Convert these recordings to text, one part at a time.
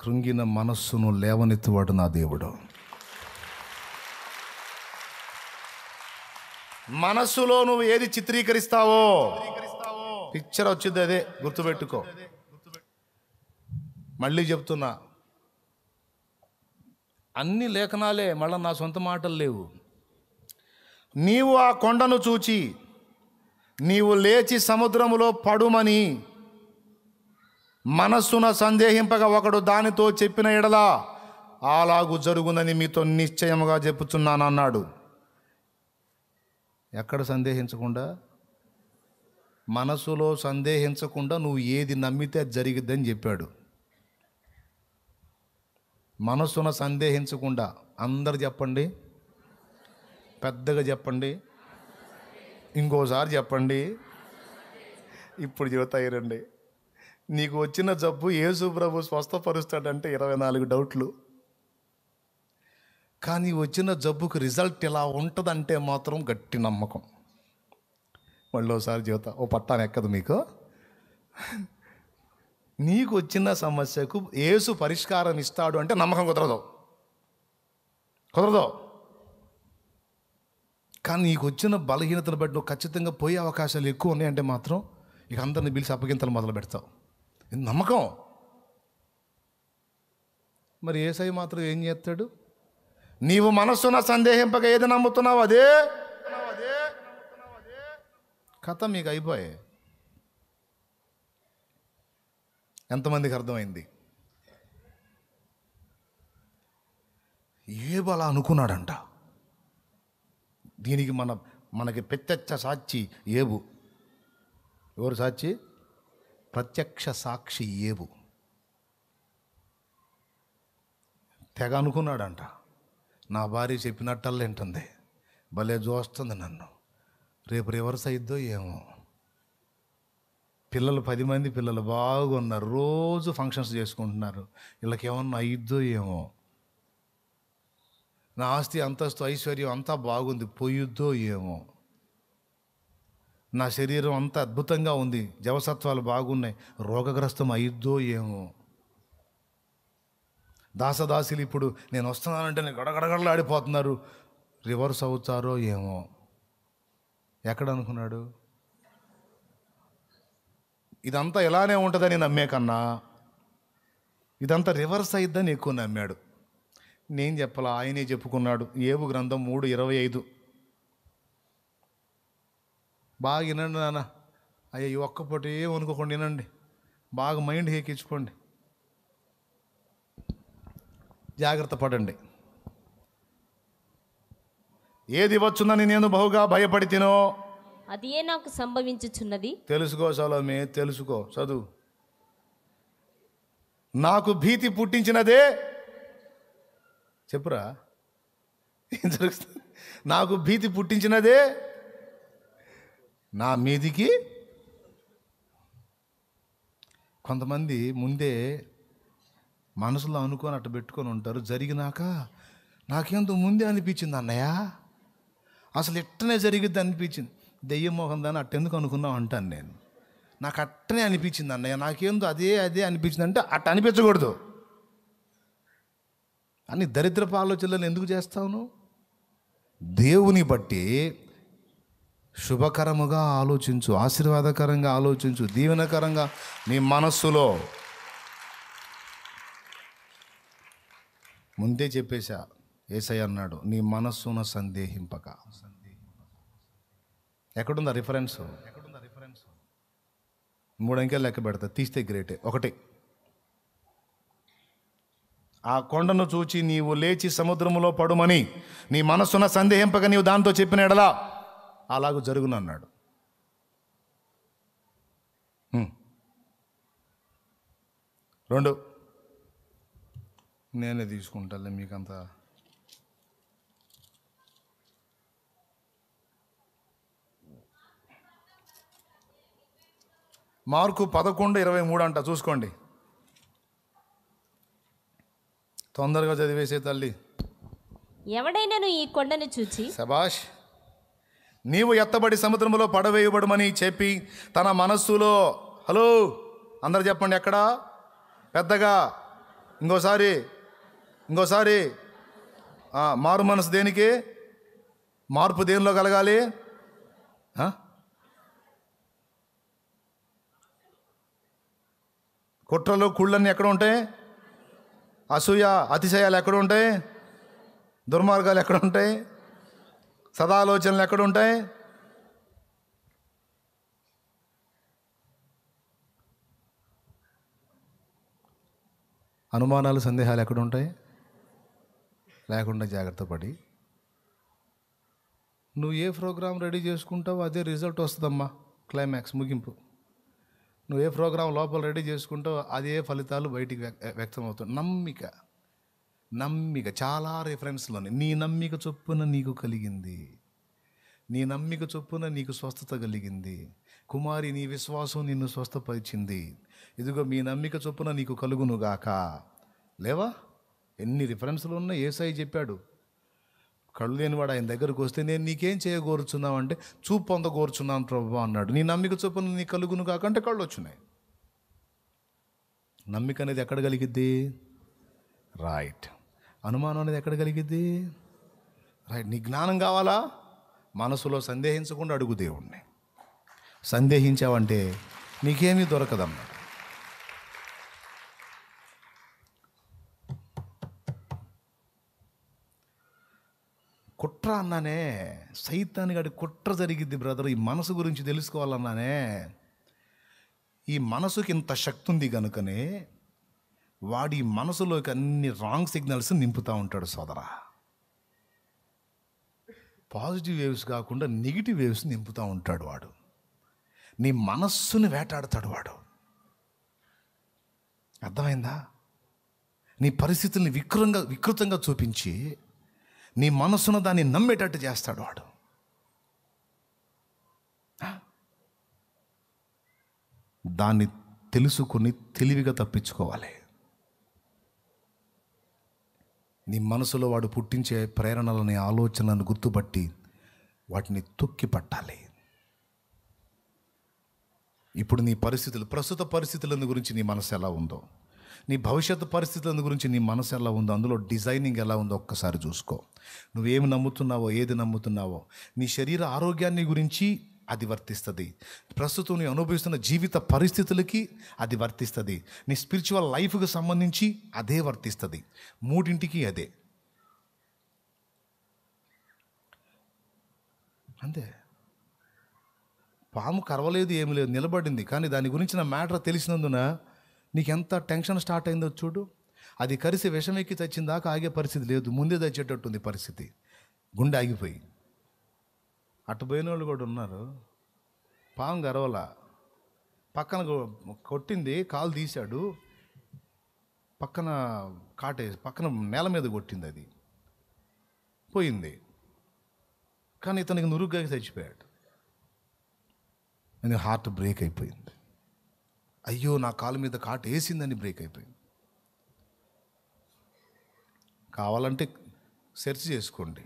కృంగిన మనస్సును లేవనెత్తువాడు నా దేవుడు మనస్సులో నువ్వు ఏది చిత్రీకరిస్తావో పిక్చర్ వచ్చింది అదే గుర్తుపెట్టుకో మళ్ళీ చెప్తున్నా అన్ని లేఖనాలే మళ్ళీ నా సొంత మాటలు లేవు నీవు ఆ కొండను చూచి నీవు లేచి సముద్రములో పడుమని మనస్సున సందేహింపక ఒకడు దానితో చెప్పిన ఎడలా అలాగు జరుగునని మీతో నిశ్చయముగా చెప్పుచున్నాను అన్నాడు ఎక్కడ సందేహించకుండా మనసులో సందేహించకుండా నువ్వు ఏది నమ్మితే అది జరిగిద్దని చెప్పాడు మనసున సందేహించకుండా అందరు చెప్పండి పెద్దగా చెప్పండి ఇంకోసారి చెప్పండి ఇప్పుడు చెబుతాయి రండి నీకు వచ్చిన జబ్బు యేసు ప్రభు స్వస్థపరుస్తాడంటే ఇరవై నాలుగు డౌట్లు కానీ వచ్చిన జబ్బుకు రిజల్ట్ ఇలా ఉంటుందంటే మాత్రం గట్టి నమ్మకం మళ్ళీ ఒకసారి జీవిత ఓ పట్టాను ఎక్కదు మీకు నీకు వచ్చిన సమస్యకు ఏసు పరిష్కారం ఇస్తాడు అంటే నమ్మకం కుదరదు కుదరదు కానీ నీకు వచ్చిన బలహీనతను బట్టి నువ్వు ఖచ్చితంగా పోయే అవకాశాలు ఎక్కువ ఉన్నాయంటే మాత్రం ఇక అందరిని పిలిచి అప్పగింతలు మొదలు పెడతావు నమ్మకం మరి ఏసై మాత్రం ఏం చేస్తాడు నీవు మనస్సున సందేహింపక ఏది నమ్ముతున్నావు అదే కథ మీకు అయిపోయే ఎంతమందికి అర్థమైంది ఏ అలా అనుకున్నాడంట దీనికి మన మనకి పెత్తెచ్చ సాక్షి ఏబు ఎవరు సాక్షి ప్రత్యక్ష సాక్షి ఏవు తెగ అనుకున్నాడంట నా భార్య చెప్పినట్టల్ వింటుంది భలే చూస్తుంది నన్ను రేపు రివర్స్ అయిద్దో ఏమో పిల్లలు పది మంది పిల్లలు బాగున్నారు రోజు ఫంక్షన్స్ చేసుకుంటున్నారు వీళ్ళకేమన్నా అయిద్దో ఏమో నా ఆస్తి అంతస్తు ఐశ్వర్యం అంతా బాగుంది పోయిద్దో ఏమో నా శరీరం అంతా అద్భుతంగా ఉంది జవసత్వాలు బాగున్నాయి రోగగ్రస్తం అయిద్దో ఏమో దాసదాసులు ఇప్పుడు నేను వస్తున్నానంటే గడగడగడలాడిపోతున్నారు రివర్స్ అవుతారో ఏమో ఎక్కడ అనుకున్నాడు ఇదంతా ఇలానే ఉంటుందని నమ్మే కన్నా ఇదంతా రివర్స్ అయిద్దని ఎక్కువ నమ్మాడు నేను చెప్పాల ఆయనే చెప్పుకున్నాడు ఏవు గ్రంథం మూడు ఇరవై ఐదు బాగా వినండి నాన్న అయ్యా ఈ ఒక్కపూట ఏమనుకోకుండా వినండి బాగా మైండ్ హేకించుకోండి జాగ్రత్త పడండి ఏది వచ్చుందని నేను బహుగా భయపడి తినో అది ఏ నాకు సంభవించుచున్నది తెలుసుకో సలోమే తెలుసుకో చదువు నాకు భీతి పుట్టించినదే చెప్పురా ఏం జరుగుతుంది నాకు భీతి పుట్టించినదే నా మీదికి కొంతమంది ముందే మనసులో అనుకొని అట్ట పెట్టుకొని ఉంటారు జరిగినాక నాకేందుకు ముందే అనిపించింది అన్నయ్య అసలు ఎట్టనే జరిగిద్ది అనిపించింది దెయ్యం మోహం దాన్ని అట్టెందుకు అనుకున్నావు అంటాను నేను నాకు అట్టనే అనిపించింది అన్నయ్య నాకేందో అదే అదే అనిపించింది అంటే అట్ట అనిపించకూడదు అని దరిద్రపు ఆలోచనలు ఎందుకు చేస్తావు దేవుని బట్టి శుభకరముగా ఆలోచించు ఆశీర్వాదకరంగా ఆలోచించు దీవెనకరంగా నీ మనస్సులో ముందే చెప్పేశా ఏసై అన్నాడు నీ మనస్సును సందేహింపక ఎక్కడుందా రిఫరెన్స్ ఎక్కడుందా రిఫరెన్స్ మూడు అంకెలు లెక్క పెడతా తీస్తే గ్రేటే ఒకటి ఆ కొండను చూచి నీవు లేచి సముద్రములో పడుమని నీ మనస్సున సందేహింపక నీవు దాంతో చెప్పిన ఎడలా అలాగ జరుగునన్నాడు రెండు నేనే తీసుకుంటాలే మీకంత మార్కు పదకొండు ఇరవై మూడు అంట చూసుకోండి తొందరగా చదివేసే తల్లి ఎవడైనా ఈ కొండను చూచి సభాష్ నీవు ఎత్తబడి సముద్రంలో పడవేయబడమని చెప్పి తన మనస్సులో హలో అందరు చెప్పండి ఎక్కడా పెద్దగా ఇంకోసారి ఇంకోసారి మారు మనసు దేనికి మార్పు దేనిలో కలగాలి కుట్రలు కుళ్ళన్నీ ఎక్కడ ఉంటాయి అసూయ అతిశయాలు ఎక్కడ ఉంటాయి దుర్మార్గాలు ఎక్కడ ఉంటాయి సదాలోచనలు ఎక్కడుంటాయి అనుమానాలు సందేహాలు ఎక్కడుంటాయి లేకుండా జాగ్రత్త పడి నువ్వు ఏ ప్రోగ్రాం రెడీ చేసుకుంటావో అదే రిజల్ట్ వస్తుందమ్మా క్లైమాక్స్ ముగింపు నువ్వు ఏ ప్రోగ్రాం లోపల రెడీ చేసుకుంటావో అదే ఫలితాలు బయటికి వ్యక్తం నమ్మిక నమ్మిక చాలా ఉన్నాయి నీ నమ్మిక చొప్పున నీకు కలిగింది నీ నమ్మిక చొప్పున నీకు స్వస్థత కలిగింది కుమారి నీ విశ్వాసం నిన్ను స్వస్థపరిచింది ఇదిగో మీ నమ్మిక చొప్పున నీకు కలుగునుగాక లేవా ఎన్ని రిఫరెన్స్లు ఉన్నా ఏసై చెప్పాడు కళ్ళు లేనివాడు ఆయన దగ్గరకు వస్తే నేను నీకేం చేయగోరుచున్నావు అంటే చూపు పొందగోరుచున్నాను ప్రభు అన్నాడు నీ నమ్మిక చొప్పున నీ కలుగును కాకంటే కళ్ళు వచ్చినాయి నమ్మిక అనేది ఎక్కడ కలిగిద్ది రైట్ అనుమానం అనేది ఎక్కడ కలిగిద్ది రైట్ నీ జ్ఞానం కావాలా మనసులో సందేహించకుండా అడుగు దేవుణ్ణి సందేహించావంటే నీకేమీ దొరకదమ్మా కుట్ర అన్నానే సైతానిగాడి కుట్ర జరిగిద్ది బ్రదర్ ఈ మనసు గురించి తెలుసుకోవాలన్నానే ఈ మనసుకి ఇంత శక్తి ఉంది కనుకనే వాడి మనసులోకి అన్ని రాంగ్ సిగ్నల్స్ నింపుతూ ఉంటాడు సోదరా పాజిటివ్ వేవ్స్ కాకుండా నెగిటివ్ వేవ్స్ నింపుతూ ఉంటాడు వాడు నీ మనస్సుని వేటాడతాడు వాడు అర్థమైందా నీ పరిస్థితుల్ని వికృంగా వికృతంగా చూపించి నీ మనస్సును దాన్ని నమ్మేటట్టు చేస్తాడు వాడు దాన్ని తెలుసుకుని తెలివిగా తప్పించుకోవాలి నీ మనసులో వాడు పుట్టించే ప్రేరణలని ఆలోచనలను గుర్తుపట్టి వాటిని తొక్కి పట్టాలి ఇప్పుడు నీ పరిస్థితులు ప్రస్తుత పరిస్థితులను గురించి నీ మనసు ఎలా ఉందో నీ భవిష్యత్తు పరిస్థితులను గురించి నీ మనసు ఎలా ఉందో అందులో డిజైనింగ్ ఎలా ఉందో ఒక్కసారి చూసుకో నువ్వేమి నమ్ముతున్నావో ఏది నమ్ముతున్నావో నీ శరీర ఆరోగ్యాన్ని గురించి అది వర్తిస్తుంది ప్రస్తుతం నీ అనుభవిస్తున్న జీవిత పరిస్థితులకి అది వర్తిస్తుంది నీ స్పిరిచువల్ లైఫ్కి సంబంధించి అదే వర్తిస్తుంది మూడింటికి అదే అంతే పాము కరవలేదు ఏమి లేదు నిలబడింది కానీ దాని గురించిన మ్యాటర్ తెలిసినందున నీకు ఎంత టెన్షన్ స్టార్ట్ అయిందో చూడు అది కరిసి విషమెక్కి తెచ్చిందాకా ఆగే పరిస్థితి లేదు ముందే తెచ్చేటట్టుంది పరిస్థితి గుండె ఆగిపోయి అటు పోయిన వాళ్ళు కూడా ఉన్నారు పాము గరవల పక్కన కొట్టింది కాలు తీశాడు పక్కన కాటేసి పక్కన నేల మీద కొట్టింది అది పోయింది కానీ ఇతనికి నురుగ్గా చచ్చిపోయాడు అని హార్ట్ బ్రేక్ అయిపోయింది అయ్యో నా కాలు మీద కాటు వేసిందని బ్రేక్ అయిపోయింది కావాలంటే సెర్చ్ చేసుకోండి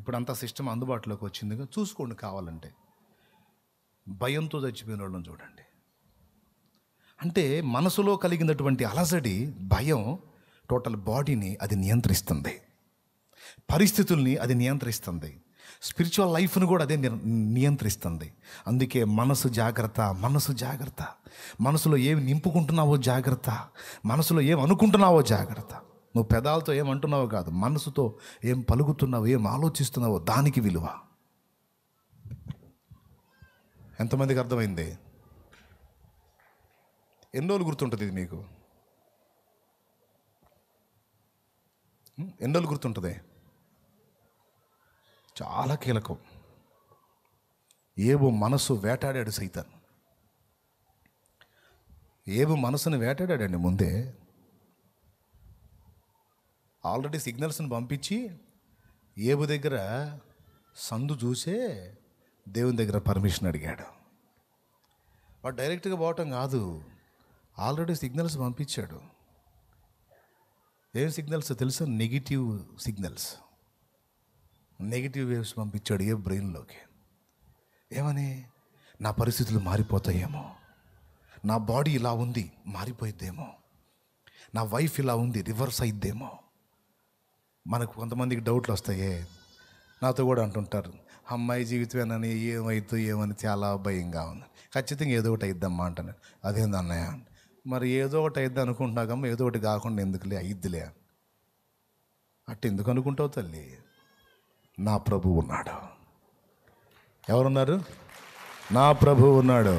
ఇప్పుడు అంతా సిస్టమ్ అందుబాటులోకి వచ్చిందిగా చూసుకోండి కావాలంటే భయంతో చచ్చిపోయిన వాళ్ళని చూడండి అంటే మనసులో కలిగినటువంటి అలసడి భయం టోటల్ బాడీని అది నియంత్రిస్తుంది పరిస్థితుల్ని అది నియంత్రిస్తుంది స్పిరిచువల్ లైఫ్ను కూడా అదే నియంత్రిస్తుంది అందుకే మనసు జాగ్రత్త మనసు జాగ్రత్త మనసులో ఏమి నింపుకుంటున్నావో జాగ్రత్త మనసులో ఏమి అనుకుంటున్నావో జాగ్రత్త నువ్వు పెదాలతో ఏమంటున్నావు కాదు మనసుతో ఏం పలుకుతున్నావు ఏం ఆలోచిస్తున్నావో దానికి విలువ ఎంతమందికి అర్థమైంది ఎన్ని రోజులు గుర్తుంటుంది ఇది మీకు ఎన్ని రోజులు గుర్తుంటుంది చాలా కీలకం ఏవో మనసు వేటాడాడు సైతాన్ ఏవో మనసును వేటాడాడండి ముందే ఆల్రెడీ సిగ్నల్స్ని పంపించి ఏబు దగ్గర సందు చూసే దేవుని దగ్గర పర్మిషన్ అడిగాడు వాడు డైరెక్ట్గా పోవటం కాదు ఆల్రెడీ సిగ్నల్స్ పంపించాడు ఏం సిగ్నల్స్ తెలుసా నెగిటివ్ సిగ్నల్స్ నెగిటివ్ వేవ్స్ పంపించాడు ఏ బ్రెయిన్లోకి ఏమని నా పరిస్థితులు మారిపోతాయేమో నా బాడీ ఇలా ఉంది మారిపోయిద్దేమో నా వైఫ్ ఇలా ఉంది రివర్స్ అయిద్దేమో మనకు కొంతమందికి డౌట్లు వస్తాయే నాతో కూడా అంటుంటారు అమ్మాయి జీవితమేనని ఏమైతే ఏమని చాలా భయంగా ఉంది ఖచ్చితంగా ఏదో ఒకటి అయిద్దమ్మా అంటాను అదేంది అన్నయ్య మరి ఏదో ఒకటి అయిద్ది అనుకుంటున్నాకమ్మా ఏదో ఒకటి కాకుండా ఎందుకులే అయిద్దిలే అట్టు ఎందుకు అనుకుంటావు తల్లి నా ప్రభు ఉన్నాడు ఎవరున్నారు నా ప్రభు ఉన్నాడు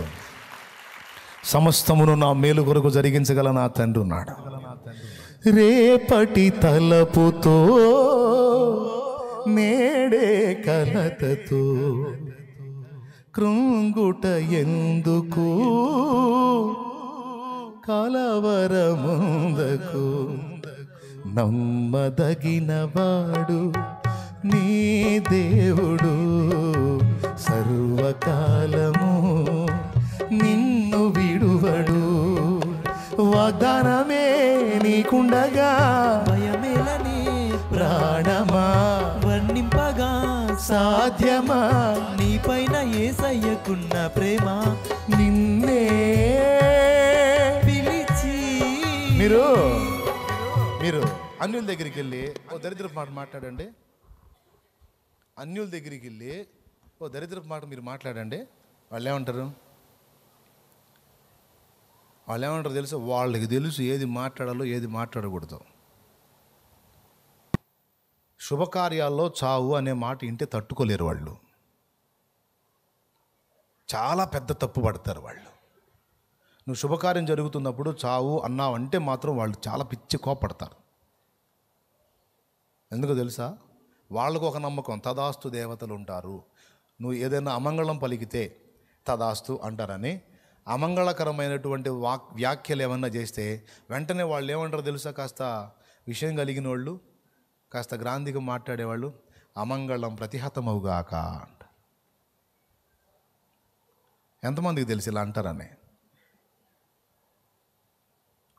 సమస్తమును నా మేలు కొరకు జరిగించగల నా తండ్రి ఉన్నాడు రేపటి తలపుతో నేడే కలతతో కృంగుట ఎందుకు కలవరముందకు నమ్మదగిన వాడు నీ దేవుడు సర్వకాలము నిన్ను విడువడు వాగ్దానమే నీకుండగా భయమేలని ప్రాణమా వర్ణింపగా సాధ్యమా నీపైన ఏసయ్యకున్న ప్రేమ నిన్నే పిలిచి మీరు మీరు అన్యుల దగ్గరికి వెళ్ళి ఓ దరిద్ర మాట మాట్లాడండి అన్యుల దగ్గరికి వెళ్ళి ఓ దరిద్రపు మాట మీరు మాట్లాడండి వాళ్ళు ఏమంటారు వాళ్ళు ఏమంటారు తెలుసు వాళ్ళకి తెలుసు ఏది మాట్లాడాలో ఏది మాట్లాడకూడదు శుభకార్యాల్లో చావు అనే మాట ఇంటే తట్టుకోలేరు వాళ్ళు చాలా పెద్ద తప్పు పడతారు వాళ్ళు నువ్వు శుభకార్యం జరుగుతున్నప్పుడు చావు అన్నావంటే మాత్రం వాళ్ళు చాలా పిచ్చి కోపడతారు ఎందుకు తెలుసా వాళ్ళకు ఒక నమ్మకం తదాస్తు దేవతలు ఉంటారు నువ్వు ఏదైనా అమంగళం పలికితే తదాస్తు అంటారని అమంగళకరమైనటువంటి వాక్ వ్యాఖ్యలు ఏమన్నా చేస్తే వెంటనే వాళ్ళు ఏమంటారు తెలుసా కాస్త విషయం కలిగిన వాళ్ళు కాస్త గ్రాంధిగా మాట్లాడేవాళ్ళు అమంగళం ప్రతిహతమవుగాక అంట ఎంతమందికి తెలుసు ఇలా అంటారనే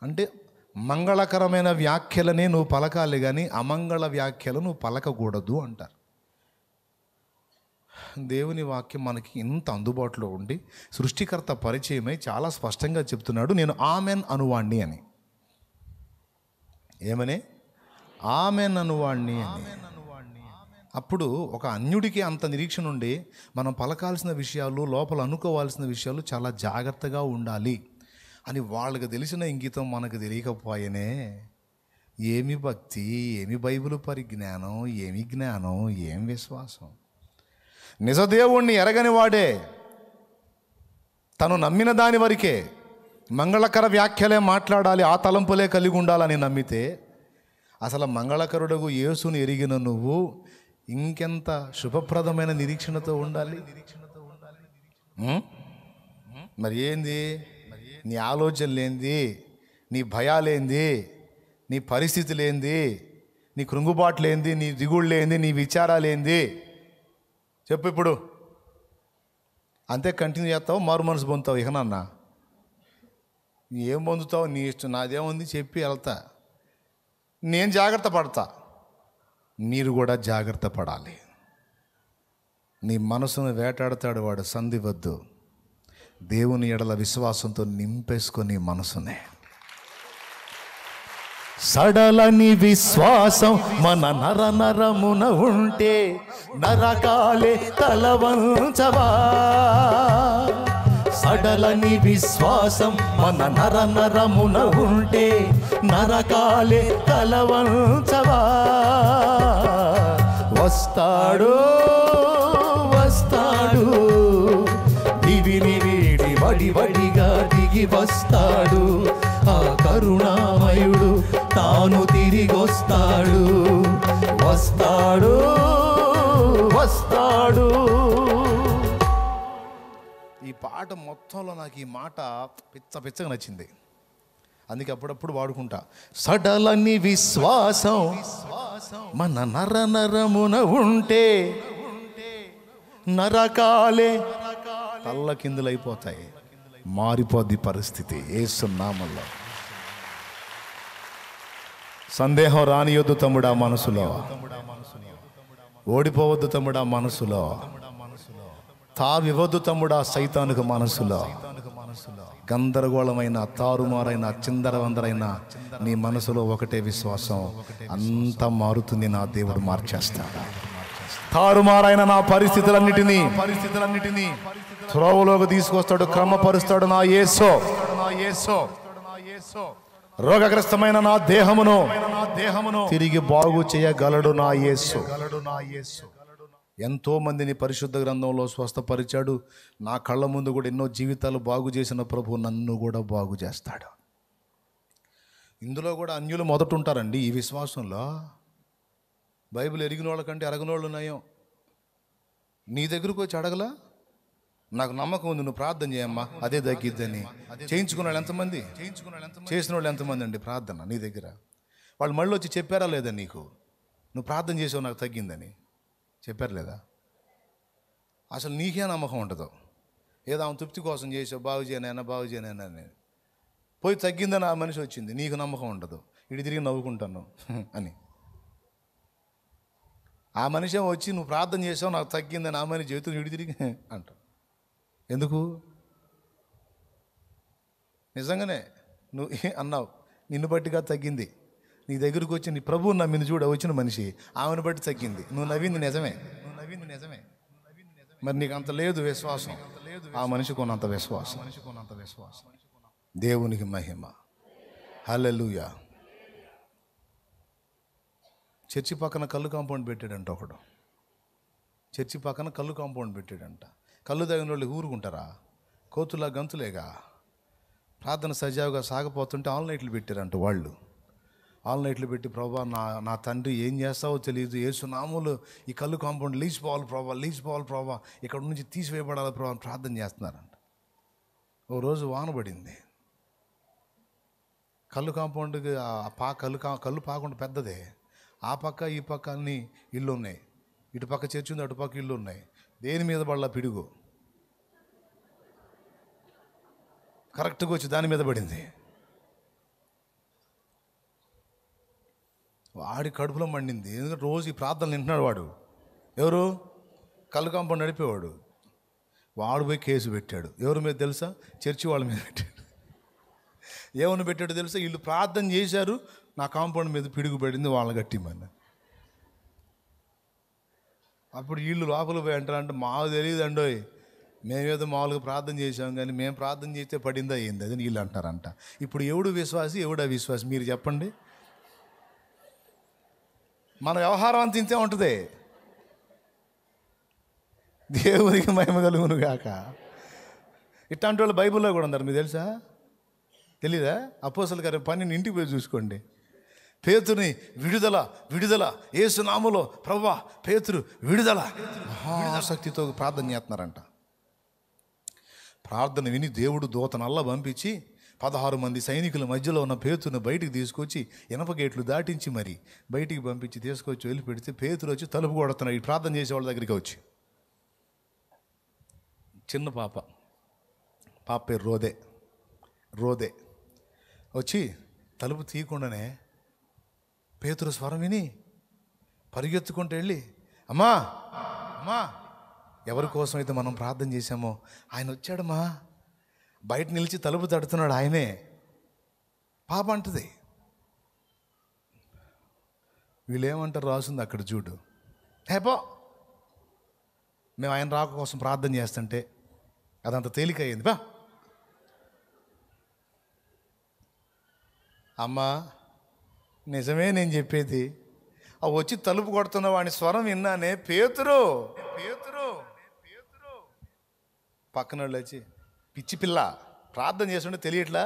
అంటే మంగళకరమైన వ్యాఖ్యలనే నువ్వు పలకాలి కానీ అమంగళ వ్యాఖ్యలు నువ్వు పలకకూడదు అంటారు దేవుని వాక్యం మనకి ఇంత అందుబాటులో ఉండి సృష్టికర్త పరిచయమై చాలా స్పష్టంగా చెప్తున్నాడు నేను ఆమెన్ అనువాణ్ణి అని ఏమని ఆమెన్ అనువాణ్ణి అని అప్పుడు ఒక అన్యుడికి అంత నిరీక్షణ ఉండి మనం పలకాల్సిన విషయాలు లోపల అనుకోవాల్సిన విషయాలు చాలా జాగ్రత్తగా ఉండాలి అని వాళ్ళకి తెలిసిన ఇంగితం మనకు తెలియకపోయేనే ఏమి భక్తి ఏమి బైబిల్ పరిజ్ఞానం ఏమి జ్ఞానం ఏమి విశ్వాసం నిజదేవుణ్ణి ఎరగని వాడే తను నమ్మిన దాని వరకే మంగళకర వ్యాఖ్యలే మాట్లాడాలి ఆ తలంపులే కలిగి ఉండాలని నమ్మితే అసలు మంగళకరుడగు యేసును ఎరిగిన నువ్వు ఇంకెంత శుభప్రదమైన నిరీక్షణతో ఉండాలి నిరీక్షణతో ఉండాలి మరి ఏంది నీ ఆలోచనలేంది నీ భయాలేంది నీ లేంది నీ కృంగుబాట్లేంది నీ దిగుళ్ళేంది నీ విచారాలేంది చెప్పు ఇప్పుడు అంతే కంటిన్యూ చేస్తావు మారు మనసు పొందుతావు ఇక నాన్న ఏం పొందుతావు నీ ఇష్టం నాదేముంది చెప్పి వెళ్తా నేను జాగ్రత్త పడతా మీరు కూడా జాగ్రత్త పడాలి నీ మనసును వేటాడతాడు వాడు సంధి వద్దు దేవుని ఎడల విశ్వాసంతో నింపేసుకొని మనసునే సడలని విశ్వాసం మన నర నరమున ఉంటే నరకాలే తలవంచవా సడలని విశ్వాసం మన నర నరమున ఉంటే నరకాలే తలవంచవా వస్తాడు వస్తాడు దివిని వేడి వడి వడిగా దిగి వస్తాడు ఆ కరుణామయుడు తాను తిరిగొస్తాడు వస్తాడు వస్తాడు ఈ పాట మొత్తంలో నాకు ఈ మాట పిచ్చ పిచ్చగా నచ్చింది అందుకే అప్పుడప్పుడు వాడుకుంటా సడలని విశ్వాసం మన నర నరమున ఉంటే నరకాలే తల్ల కిందులైపోతాయి మారిపోద్ది పరిస్థితి ఏసున్నామల్లో సందేహం రానియొద్దు తమ్ముడా మనసులో ఓడిపోవద్దు తమ్ముడా మనసులో తావివ్వద్దు తమ్ముడా సైతానికి మనసులో గందరగోళమైన తారుమారైన చిందరవందరైన నీ మనసులో ఒకటే విశ్వాసం అంతా మారుతుంది నా దేవుడు మార్చేస్తాడు తారుమారైన నా పరిస్థితులన్నిటినీ పరిస్థితులన్నిటినీ త్రోవలోకి తీసుకొస్తాడు క్రమపరుస్తాడు నా ఏసో నా ఏసో నా ఏసో రోగగ్రస్తమైన నా దేహమును దేహమును తిరిగి బాగు చేయగలడు నా యేసు నా ఎంతో మందిని పరిశుద్ధ గ్రంథంలో స్వస్థపరిచాడు నా కళ్ళ ముందు కూడా ఎన్నో జీవితాలు బాగు చేసిన ప్రభు నన్ను కూడా బాగు చేస్తాడు ఇందులో కూడా అన్యులు మొదట ఉంటారండి ఈ విశ్వాసంలో బైబిల్ ఎరిగిన వాళ్ళకంటే అరగనోళ్ళు ఉన్నాయో నీ దగ్గరకు వచ్చి అడగలా నాకు నమ్మకం ఉంది నువ్వు ప్రార్థన చేయమ్మా అదే తగ్గిద్దని చేయించుకున్న వాళ్ళు ఎంతమంది చేసిన వాళ్ళు ఎంతమంది అండి ప్రార్థన నీ దగ్గర వాళ్ళు మళ్ళీ వచ్చి చెప్పారా లేదా నీకు నువ్వు ప్రార్థన చేసావు నాకు తగ్గిందని చెప్పారు లేదా అసలు నీకే నమ్మకం ఉండదు ఏదో ఆమె తృప్తి కోసం చేసావు బాగు చేయనైనా బాగు చేయనైనా నేను పోయి తగ్గిందని ఆ మనిషి వచ్చింది నీకు నమ్మకం ఉండదు ఇటు తిరిగి నవ్వుకుంటాను అని ఆ మనిషి వచ్చి నువ్వు ప్రార్థన చేసావు నాకు తగ్గిందని ఆ మనిషి చేతులు ఇటు తిరిగి అంటావు ఎందుకు నిజంగానే నువ్వు అన్నావు నిన్ను బట్టిగా తగ్గింది నీ దగ్గరకు వచ్చి నీ ప్రభువు నమ్మిని చూడ వచ్చిన మనిషి ఆమెను బట్టి తగ్గింది నువ్వు నవ్వింది నిజమే నువ్వు నవ్వింది నిజమే మరి నీకు అంత లేదు విశ్వాసం లేదు ఆ మనిషి కొనంత విశ్వాసం మనిషి కొనంత విశ్వాసం దేవునికి మహిమ హలలుయా చర్చి పక్కన కళ్ళు కాంపౌండ్ పెట్టాడంట ఒకడు చర్చి పక్కన కళ్ళు కాంపౌండ్ పెట్టాడంట కళ్ళు తగిన వాళ్ళు ఊరుకుంటారా కోతులా గంతులేగా ప్రార్థన సజావుగా సాగపోతుంటే ఆల్ నైట్లు పెట్టారంట వాళ్ళు ఆల్ నైట్లు పెట్టి ప్రభా నా నా తండ్రి ఏం చేస్తావో తెలియదు ఏసునాములు ఈ కళ్ళు కాంపౌండ్ లీచిపోవాలి ప్రభా లీచిపోవాలి ప్రభా ఇక్కడ నుంచి తీసివేయబడాలి ప్రభా ప్రార్థన చేస్తున్నారంట ఓ రోజు వాన పడింది కళ్ళు కాంపౌండ్కి పా కళ్ళు కా కళ్ళు పాకుండా పెద్దదే ఆ పక్క ఈ పక్క అన్ని ఇల్లు ఉన్నాయి ఇటు పక్క చర్చి ఉంది అటు పక్క ఇల్లు ఉన్నాయి దేని మీద పడలా పిడుగు కరెక్ట్గా వచ్చి దాని మీద పడింది వాడి కడుపులో మండింది ఎందుకంటే రోజు ఈ ప్రార్థనలు వింటున్నాడు వాడు ఎవరు కళ్ళు కాంపౌండ్ నడిపేవాడు వాడు పోయి కేసు పెట్టాడు ఎవరి మీద తెలుసా చర్చి వాళ్ళ మీద పెట్టాడు ఏమని పెట్టాడు తెలుసా వీళ్ళు ప్రార్థన చేశారు నా కాంపౌండ్ మీద పిడుగు పడింది వాళ్ళని కట్టిమని అప్పుడు వీళ్ళు లోపల పోయి అంటారంటే మాకు తెలియదు అండో మేమేదో మామూలుగా ప్రార్థన చేసాం కానీ మేము ప్రార్థన చేస్తే పడిందా అయింది అది వీళ్ళు అంటారంట ఇప్పుడు ఎవడు విశ్వాసి ఎవడు అవిశ్వాసి మీరు చెప్పండి మన వ్యవహారం అంత ఇంతే ఉంటుంది దేవుడికి మహిమ కలుగును కాక ఇట్లాంటి వాళ్ళు బైబిల్లో కూడా ఉన్నారు మీకు తెలుసా తెలీదా అపోసలు గారు పని ఇంటికి పోయి చూసుకోండి పేతుని విడుదల విడుదల ఏసునామలో ప్రవ్వా పేతురు విడుదల మహాశక్తితో ప్రార్థన చేస్తున్నారంట ప్రార్థన విని దేవుడు దూతనల్లా పంపించి పదహారు మంది సైనికుల మధ్యలో ఉన్న పేతుని బయటికి తీసుకొచ్చి ఇనప గేట్లు దాటించి మరి బయటికి పంపించి తీసుకొచ్చి వెళ్ళి పెడితే పేతులు వచ్చి తలుపు కొడుతున్నాయి ప్రార్థన చేసేవాళ్ళ దగ్గరికి వచ్చి చిన్న పాప పాప పేరు రోదే రోదే వచ్చి తలుపు తీయకుండానే పేతురు స్వరం విని పరిగెత్తుకుంటూ వెళ్ళి అమ్మా అమ్మా ఎవరి కోసం అయితే మనం ప్రార్థన చేశామో ఆయన వచ్చాడమ్మా బయట నిలిచి తలుపు తడుతున్నాడు ఆయనే పాప అంటది వీళ్ళేమంటారు రాసింది అక్కడ చూడు హేపో మేము ఆయన రాక కోసం ప్రార్థన చేస్తుంటే అదంత తేలిక అయ్యింది బా అమ్మా నిజమే నేను చెప్పేది అవి వచ్చి తలుపు కొడుతున్న వాడి స్వరం విన్నానే పేతురు పేతురు పేతురు పక్కన వాళ్ళు వచ్చి పిచ్చి పిల్ల ప్రార్థన చేస్తుంటే తెలియట్లా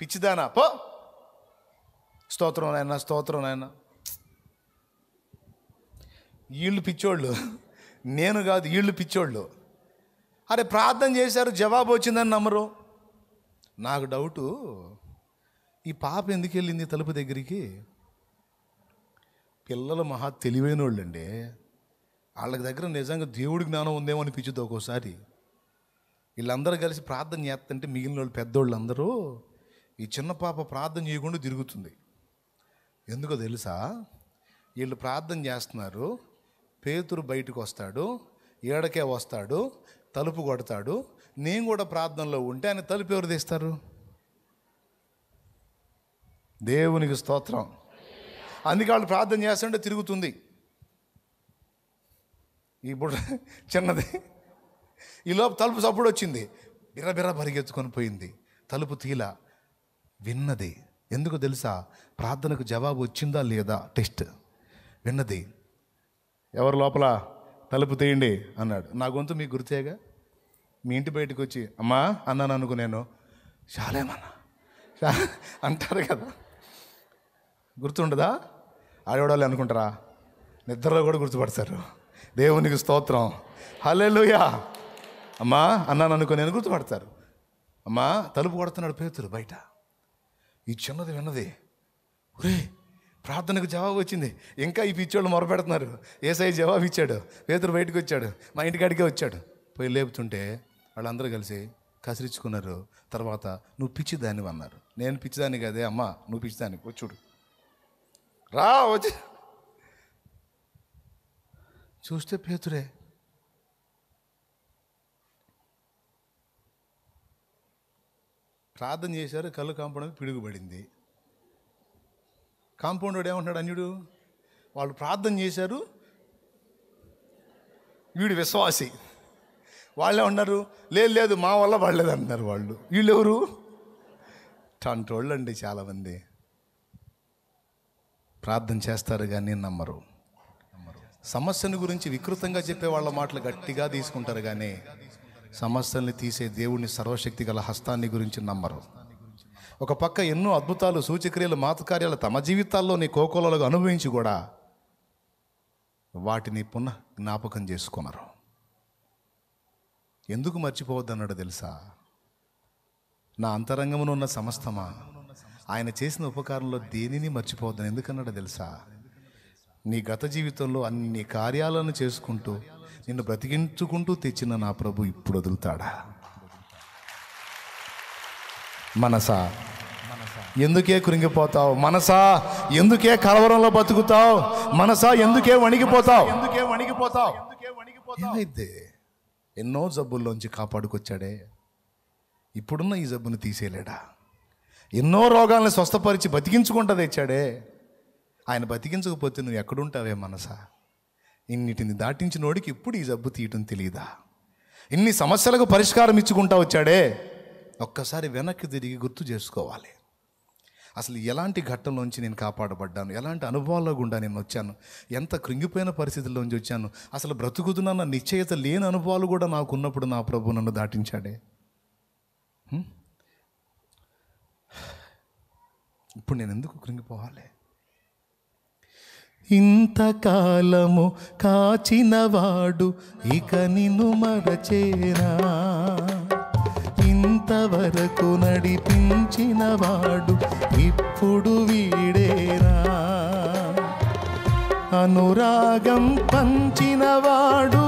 పిచ్చిదానా పో స్తోత్రం నాయన స్తోత్రం నాయన వీళ్ళు పిచ్చోళ్ళు నేను కాదు వీళ్ళు పిచ్చోళ్ళు అరే ప్రార్థన చేశారు జవాబు వచ్చిందని నమ్మరు నాకు డౌటు ఈ పాప ఎందుకు వెళ్ళింది తలుపు దగ్గరికి పిల్లలు మహా తెలివైన వాళ్ళండి వాళ్ళకి దగ్గర నిజంగా దేవుడి జ్ఞానం ఉందేమో అనిపించదు ఒక్కోసారి వీళ్ళందరూ కలిసి ప్రార్థన చేస్తుంటే మిగిలిన వాళ్ళు పెద్దోళ్ళందరూ ఈ చిన్న పాప ప్రార్థన చేయకుండా తిరుగుతుంది ఎందుకో తెలుసా వీళ్ళు ప్రార్థన చేస్తున్నారు పేతురు బయటకు వస్తాడు ఏడకే వస్తాడు తలుపు కొడతాడు నేను కూడా ప్రార్థనలో ఉంటే ఆయన తలుపు ఎవరు తీస్తారు దేవునికి స్తోత్రం అందుకే వాళ్ళు ప్రార్థన చేస్తుంటే తిరుగుతుంది ఇప్పుడు చిన్నది ఈలోపు తలుపు సప్పుడు వచ్చింది బిర్రబిర్ర పరిగెత్తుకొని పోయింది తలుపు తీల విన్నది ఎందుకు తెలుసా ప్రార్థనకు జవాబు వచ్చిందా లేదా టెస్ట్ విన్నది ఎవరు లోపల తలుపు తీయండి అన్నాడు నా గొంతు మీకు గుర్తేగా మీ ఇంటి బయటకు వచ్చి అమ్మా అన్నాను అనుకున్నాను చాలేమన్నా అంటారు కదా గుర్తుండదా ఆడేవాళ్ళు అనుకుంటారా నిద్రలో కూడా గుర్తుపడతారు దేవునికి స్తోత్రం హలేలుయా అమ్మా అన్నాను అనుకుని నేను గుర్తుపడతారు అమ్మా తలుపు కొడుతున్నాడు పేతురు బయట ఈ చిన్నది విన్నది ఒరే ప్రార్థనకు జవాబు వచ్చింది ఇంకా ఈ పిచ్చోళ్ళు మొరపెడుతున్నారు ఏసఐ జవాబు ఇచ్చాడు పేతురు బయటకు వచ్చాడు మా ఇంటికాడికే వచ్చాడు పోయి లేపుతుంటే వాళ్ళందరూ కలిసి కసిరించుకున్నారు తర్వాత నువ్వు పిచ్చిదాన్ని అన్నారు నేను పిచ్చిదాన్ని కదే అమ్మ నువ్వు పిచ్చిదాన్ని వచ్చుడు రా వచ్చి చూస్తే పేతురే ప్రార్థన చేశారు కళ్ళు కాంపౌండ్ పిడుగుబడింది కాంపౌండర్ ఏమంటున్నాడు అన్యుడు వాళ్ళు ప్రార్థన చేశారు వీడు విశ్వాసి వాళ్ళే ఉన్నారు లేదు లేదు మా వల్ల పడలేదు అంటున్నారు వాళ్ళు వీళ్ళెవరు టంటోళ్ళు అండి చాలామంది ప్రార్థన చేస్తారు కానీ నమ్మరు సమస్యను గురించి వికృతంగా చెప్పే వాళ్ళ మాటలు గట్టిగా తీసుకుంటారు కానీ సమస్యల్ని తీసే దేవుని సర్వశక్తి గల హస్తాన్ని గురించి నమ్మరు ఒక పక్క ఎన్నో అద్భుతాలు సూచక్రియలు మాతకార్యాలు తమ జీవితాల్లోని కోకోలలో అనుభవించి కూడా వాటిని పునః జ్ఞాపకం చేసుకున్నారు ఎందుకు మర్చిపోవద్దన్నాడు తెలుసా నా అంతరంగమునున్న సమస్తమా ఆయన చేసిన ఉపకారంలో దేనిని మర్చిపోవద్దని ఎందుకన్నాడు తెలుసా నీ గత జీవితంలో అన్ని కార్యాలను చేసుకుంటూ నిన్ను బ్రతికించుకుంటూ తెచ్చిన నా ప్రభు ఇప్పుడు వదులుతాడా మనసా ఎందుకే కురింగిపోతావు మనసా ఎందుకే కలవరంలో బతుకుతావు మనసా ఎందుకే వణిగిపోతావు ఎందుకే వణిగిపోతావు ఏమైతే ఎన్నో జబ్బుల్లోంచి కాపాడుకొచ్చాడే ఇప్పుడున్న ఈ జబ్బును తీసేయలేడా ఎన్నో రోగాలను స్వస్థపరిచి బతికించుకుంటా తెచ్చాడే ఆయన బతికించకపోతే నువ్వు ఎక్కడుంటావే మనసా ఇన్నిటిని దాటించినోడికి ఇప్పుడు ఈ జబ్బు తీయటం తెలియదా ఇన్ని సమస్యలకు పరిష్కారం ఇచ్చుకుంటా వచ్చాడే ఒక్కసారి వెనక్కి తిరిగి గుర్తు చేసుకోవాలి అసలు ఎలాంటి ఘట్టంలోంచి నేను కాపాడబడ్డాను ఎలాంటి అనుభవాల్లో గుండా నేను వచ్చాను ఎంత కృంగిపోయిన పరిస్థితుల్లోంచి వచ్చాను అసలు బ్రతుకుతున్న నిశ్చయత లేని అనుభవాలు కూడా నాకు ఉన్నప్పుడు నా ప్రభు నన్ను దాటించాడే ఇప్పుడు నేను ఎందుకు కృంగిపోవాలి ఇంతకాలము కాచినవాడు ఇక నిన్ను మరచేరా ఇంతవరకు నడిపించినవాడు ఇప్పుడు వీడేరా అనురాగం పంచినవాడు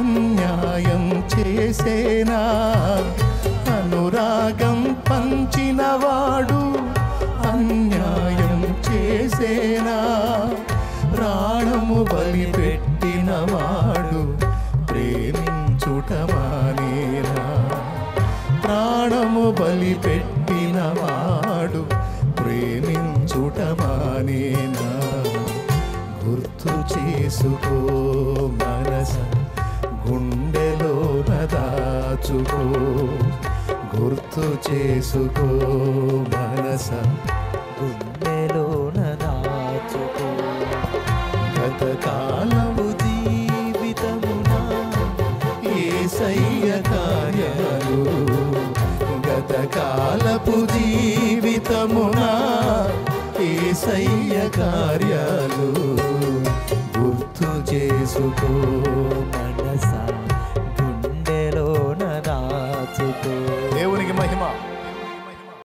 అన్యాయం చేసేనా అనురాగం పంచినవాడు చేసేనా ప్రాణము బలి పెట్టిన వాడు ప్రేమించుటమానేనా ప్రాణము బలి పెట్టిన వాడు ప్రేమించుటమానేనా గుర్తు చేసుకో మనస గుండెలో దాచుకో గుర్తు చేసుకో మనస కాలమున ఏసయ్య కార్యాలు గుర్తు చేసుకో మనసా గుండెలో రాచుకో